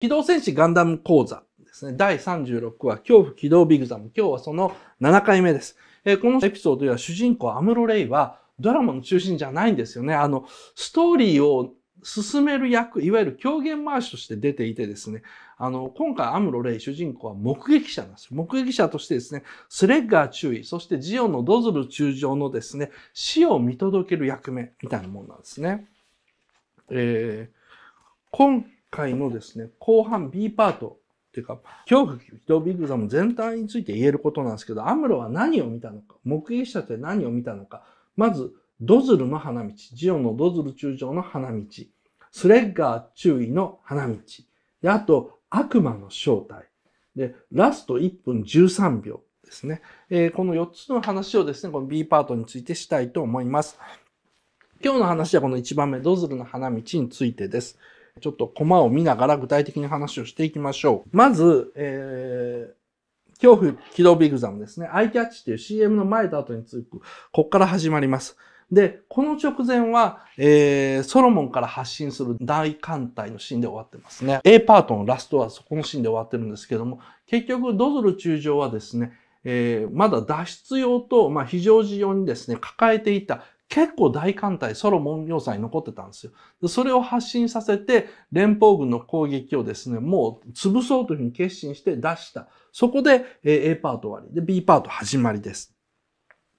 機動戦士ガンダム講座ですね。第36話、恐怖機動ビグザム。今日はその7回目です。えー、このエピソードでは主人公アムロレイはドラマの中心じゃないんですよね。あの、ストーリーを進める役、いわゆる狂言回しとして出ていてですね、あの、今回アムロレイ主人公は目撃者なんですよ。目撃者としてですね、スレッガー注意、そしてジオンのドズル中将のですね、死を見届ける役目みたいなものなんですね。えー、今回のですね、後半 B パート、っていうか、恐怖、人、ドビグザム全体について言えることなんですけど、アムロは何を見たのか、目撃者って何を見たのか、まず、ドズルの花道、ジオンのドズル中将の花道、スレッガー注意の花道、で、あと、悪魔の正体、で、ラスト1分13秒ですね。えー、この4つの話をですね、この B パートについてしたいと思います。今日の話はこの1番目、ドズルの花道についてです。ちょっとコマを見ながら具体的に話をしていきましょう。まず、えー、恐怖起動ビグザムですね。アイキャッチっていう CM の前と後に続く、こっから始まります。で、この直前は、えー、ソロモンから発信する大艦隊のシーンで終わってますね。A パートのラストはそこのシーンで終わってるんですけども、結局、ドズル中将はですね、えー、まだ脱出用と、まあ、非常時用にですね、抱えていた結構大艦隊、ソロモン要塞に残ってたんですよ。でそれを発信させて、連邦軍の攻撃をですね、もう潰そうというふうに決心して出した。そこで A パート終わり、で B パート始まりです。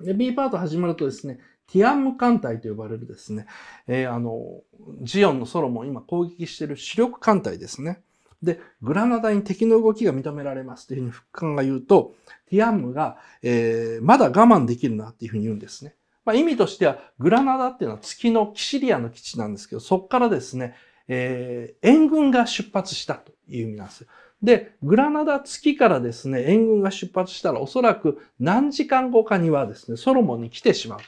で、B パート始まるとですね、ティアンム艦隊と呼ばれるですね、えー、あの、ジオンのソロモン今攻撃している主力艦隊ですね。で、グラナダに敵の動きが認められますというふうに復刊が言うと、ティアンムが、えー、まだ我慢できるなっていうふうに言うんですね。まあ、意味としては、グラナダっていうのは月のキシリアの基地なんですけど、そこからですね、えー、援軍が出発したという意味なんですよ。で、グラナダ月からですね、援軍が出発したらおそらく何時間後かにはですね、ソロモンに来てしまう。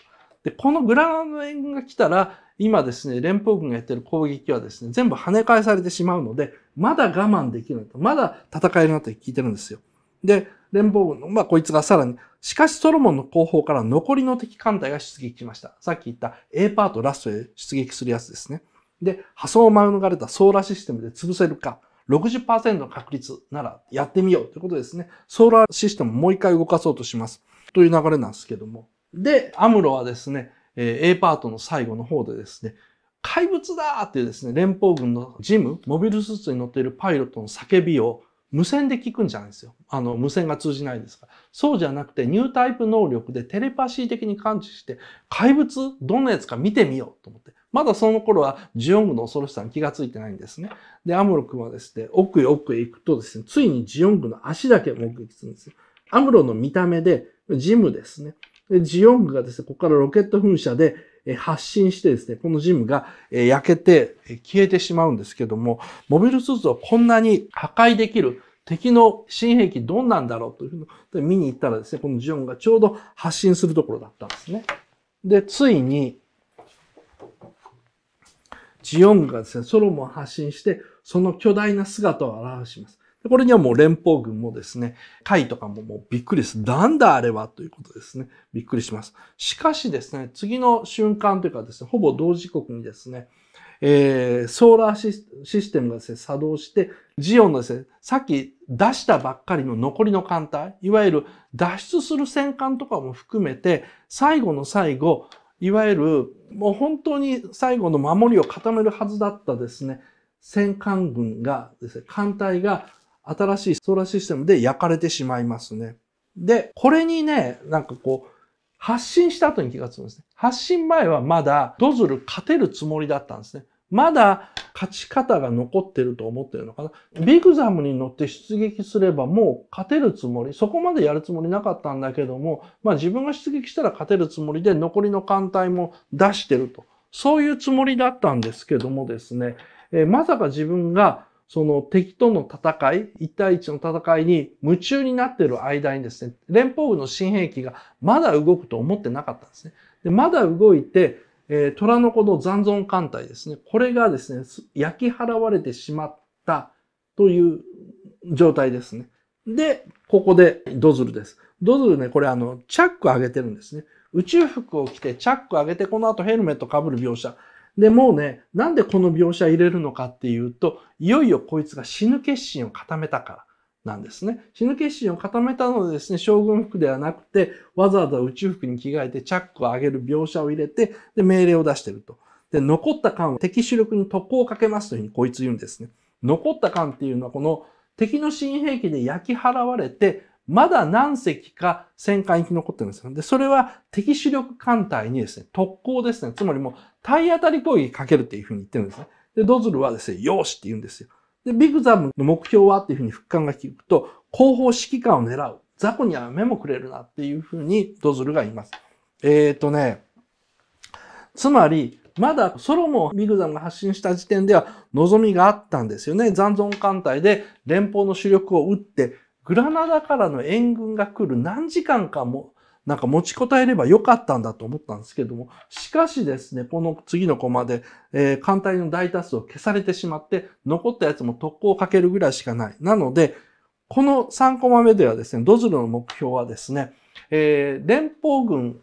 で、このグラナダの援軍が来たら、今ですね、連邦軍がやってる攻撃はですね、全部跳ね返されてしまうので、まだ我慢できないと。まだ戦えるなって聞いてるんですよ。で、連邦軍の、まあ、こいつがさらに、しかしソロモンの後方から残りの敵艦隊が出撃しました。さっき言った A パートラストへ出撃するやつですね。で、破損を免れたソーラーシステムで潰せるか、60%の確率ならやってみようということですね。ソーラーシステムをもう一回動かそうとします。という流れなんですけども。で、アムロはですね、A パートの最後の方でですね、怪物だーっていうですね、連邦軍のジム、モビルスーツに乗っているパイロットの叫びを無線で聞くんじゃないですよ。あの、無線が通じないですから。そうじゃなくて、ニュータイプ能力でテレパシー的に感知して、怪物どんなやつか見てみようと思って。まだその頃は、ジオングの恐ろしさに気がついてないんですね。で、アムロ君はですね、奥へ奥へ行くとですね、ついにジオングの足だけ目撃するんですよ。アムロの見た目で、ジムですね。で、ジオングがですね、ここからロケット噴射で、発信してですね、このジムが焼けて消えてしまうんですけども、モビルスーツをこんなに破壊できる敵の新兵器どんなんだろうというので見に行ったらですね、このジオンがちょうど発信するところだったんですね。で、ついに、ジオンがですね、ソロモン発信して、その巨大な姿を表します。これにはもう連邦軍もですね、会とかももうびっくりです。なんだあれはということですね。びっくりします。しかしですね、次の瞬間というかですね、ほぼ同時刻にですね、えー、ソーラーシステムがですね、作動して、ジオンのですね、さっき出したばっかりの残りの艦隊、いわゆる脱出する戦艦とかも含めて、最後の最後、いわゆる、もう本当に最後の守りを固めるはずだったですね、戦艦軍がですね、艦隊が新しいソーラーシステムで焼かれてしまいますね。で、これにね、なんかこう、発信した後に気がつくんですね。発信前はまだドズル勝てるつもりだったんですね。まだ勝ち方が残ってると思ってるのかな。ビグザムに乗って出撃すればもう勝てるつもり、そこまでやるつもりなかったんだけども、まあ自分が出撃したら勝てるつもりで残りの艦隊も出してると。そういうつもりだったんですけどもですね、えまさか自分がその敵との戦い、1対1の戦いに夢中になっている間にですね、連邦軍の新兵器がまだ動くと思ってなかったんですね。でまだ動いて、えー、虎の子の残存艦隊ですね、これがですね、焼き払われてしまったという状態ですね。で、ここでドズルです。ドズルね、これあの、チャック上げてるんですね。宇宙服を着てチャック上げて、この後ヘルメット被る描写。で、もうね、なんでこの描写入れるのかっていうと、いよいよこいつが死ぬ決心を固めたからなんですね。死ぬ決心を固めたのでですね、将軍服ではなくて、わざわざ宇宙服に着替えてチャックを上げる描写を入れて、で、命令を出してると。で、残った艦は敵主力に特攻をかけますというふうにこいつ言うんですね。残った艦っていうのは、この敵の新兵器で焼き払われて、まだ何隻か戦艦生き残ってるんですよ。で、それは敵主力艦隊にですね、特攻ですね。つまりもう体当たり攻撃かけるっていうふうに言ってるんですね。で、ドズルはですね、よしって言うんですよ。で、ビグザムの目標はっていうふうに復刊が聞くと、後方指揮官を狙う。雑魚には目もくれるなっていうふうにドズルが言います。えっ、ー、とね、つまり、まだソロモン、ビグザムが発信した時点では望みがあったんですよね。残存艦隊で連邦の主力を撃って、グラナダからの援軍が来る何時間かも、なんか持ちこたえればよかったんだと思ったんですけども、しかしですね、この次のコマで、えー、艦隊の大多数を消されてしまって、残ったやつも特攻をかけるぐらいしかない。なので、この3コマ目ではですね、ドズルの目標はですね、えー、連邦軍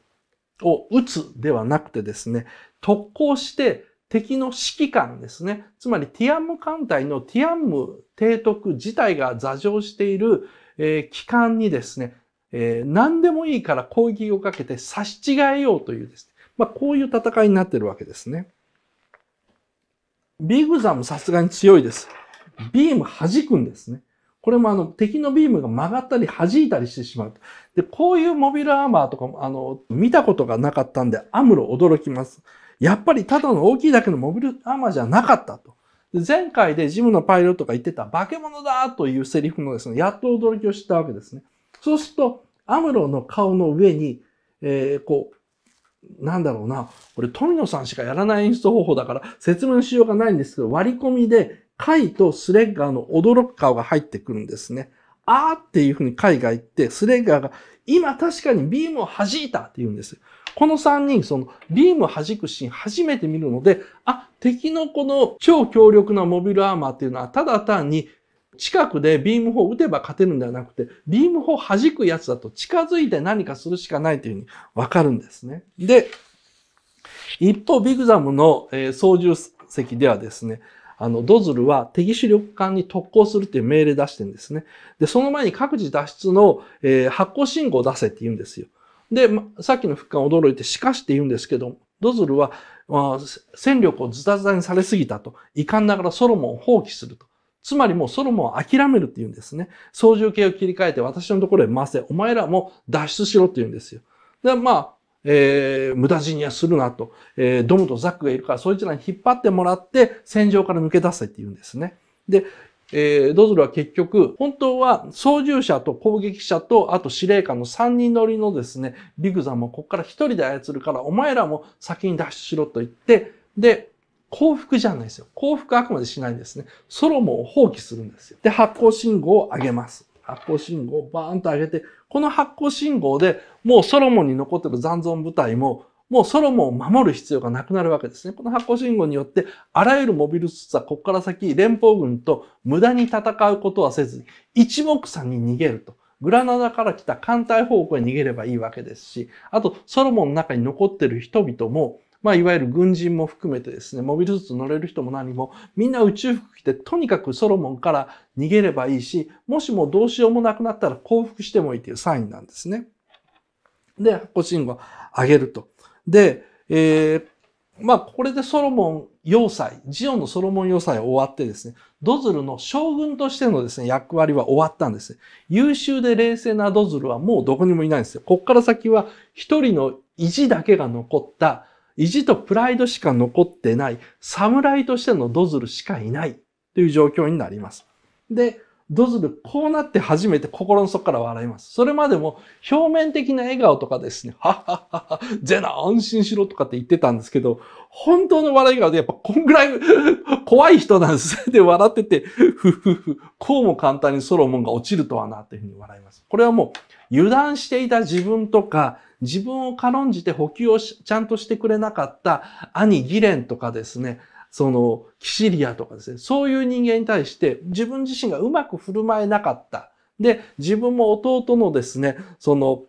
を撃つではなくてですね、特攻して敵の指揮官ですね。つまりティアンム艦隊のティアンム提督自体が座上している、えー、機関にですね、えー、何でもいいから攻撃をかけて差し違えようというですね。まあ、こういう戦いになってるわけですね。ビグザムさすがに強いです。ビーム弾くんですね。これもあの敵のビームが曲がったり弾いたりしてしまう。で、こういうモビルアーマーとかもあの見たことがなかったんでアムロ驚きます。やっぱりただの大きいだけのモビルアーマーじゃなかったと。前回でジムのパイロットが言ってた化け物だというセリフのですね、やっと驚きを知ったわけですね。そうすると、アムロの顔の上に、えー、こう、なんだろうな、これ富野さんしかやらない演出方法だから説明しようがないんですけど、割り込みで、カイとスレッガーの驚く顔が入ってくるんですね。あーっていうふうに海外行って、スレッガーが今確かにビームを弾いたって言うんです。この3人、そのビームを弾くシーン初めて見るので、あ、敵のこの超強力なモビルアーマーっていうのはただ単に近くでビーム砲撃てば勝てるんではなくて、ビーム砲弾くやつだと近づいて何かするしかないというふうにわかるんですね。で、一方ビグザムの、え操縦席ではですね、あの、ドズルは敵主力艦に特攻するっていう命令出してるんですね。で、その前に各自脱出の、えー、発行信号を出せって言うんですよ。で、ま、さっきの復艦驚いて、しかしって言うんですけど、ドズルは、まあ、戦力をズタズタにされすぎたと、遺憾ながらソロモンを放棄すると。つまりもうソロモンは諦めるって言うんですね。操縦系を切り替えて私のところへ回せ。お前らも脱出しろって言うんですよ。で、まあ、えー、無駄死にはするなと、えー、ドムとザックがいるから、そいつらに引っ張ってもらって、戦場から抜け出せって言うんですね。で、えー、ドズルは結局、本当は操縦者と攻撃者と、あと司令官の3人乗りのですね、ビグザもここから1人で操るから、お前らも先に脱出しろと言って、で、降伏じゃないですよ。降伏あくまでしないんですね。ソロモンを放棄するんですよ。で、発行信号を上げます。発光信号をバーンと上げて、この発光信号でもうソロモンに残ってる残存部隊も、もうソロモンを守る必要がなくなるわけですね。この発光信号によって、あらゆるモビルスーツはここから先連邦軍と無駄に戦うことはせず、一目散に逃げると。グラナダから来た艦隊方向へ逃げればいいわけですし、あとソロモンの中に残ってる人々も、まあ、いわゆる軍人も含めてですね、モビルスーツ乗れる人も何も、みんな宇宙服着て、とにかくソロモンから逃げればいいし、もしもどうしようもなくなったら降伏してもいいというサインなんですね。で、発行信号を上げると。で、えー、まあ、これでソロモン要塞、ジオンのソロモン要塞終わってですね、ドズルの将軍としてのですね、役割は終わったんですね。優秀で冷静なドズルはもうどこにもいないんですよ。こっから先は一人の意地だけが残った意地とプライドしか残ってない、侍としてのドズルしかいないという状況になります。で、ドズル、こうなって初めて心の底から笑います。それまでも表面的な笑顔とかですね、はっはっは、ゼナ安心しろとかって言ってたんですけど、本当の笑い顔でやっぱこんぐらい怖い人なんです。で、笑ってて、ふふふ、こうも簡単にソロモンが落ちるとはなというふうに笑います。これはもう油断していた自分とか、自分を軽んじて補給をちゃんとしてくれなかった兄ギレンとかですね、その、キシリアとかですね、そういう人間に対して自分自身がうまく振る舞えなかった。で、自分も弟のですね、その、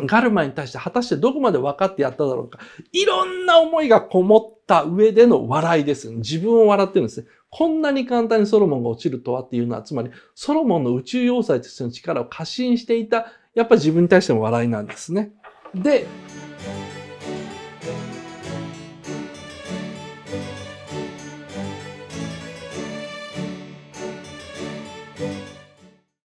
ガルマに対して果たしてどこまで分かってやっただろうか。いろんな思いがこもった上での笑いです、ね。自分を笑ってるんですね。こんなに簡単にソロモンが落ちるとはっていうのは、つまりソロモンの宇宙要塞としての力を過信していた、やっぱり自分に対しての笑いなんですね。で、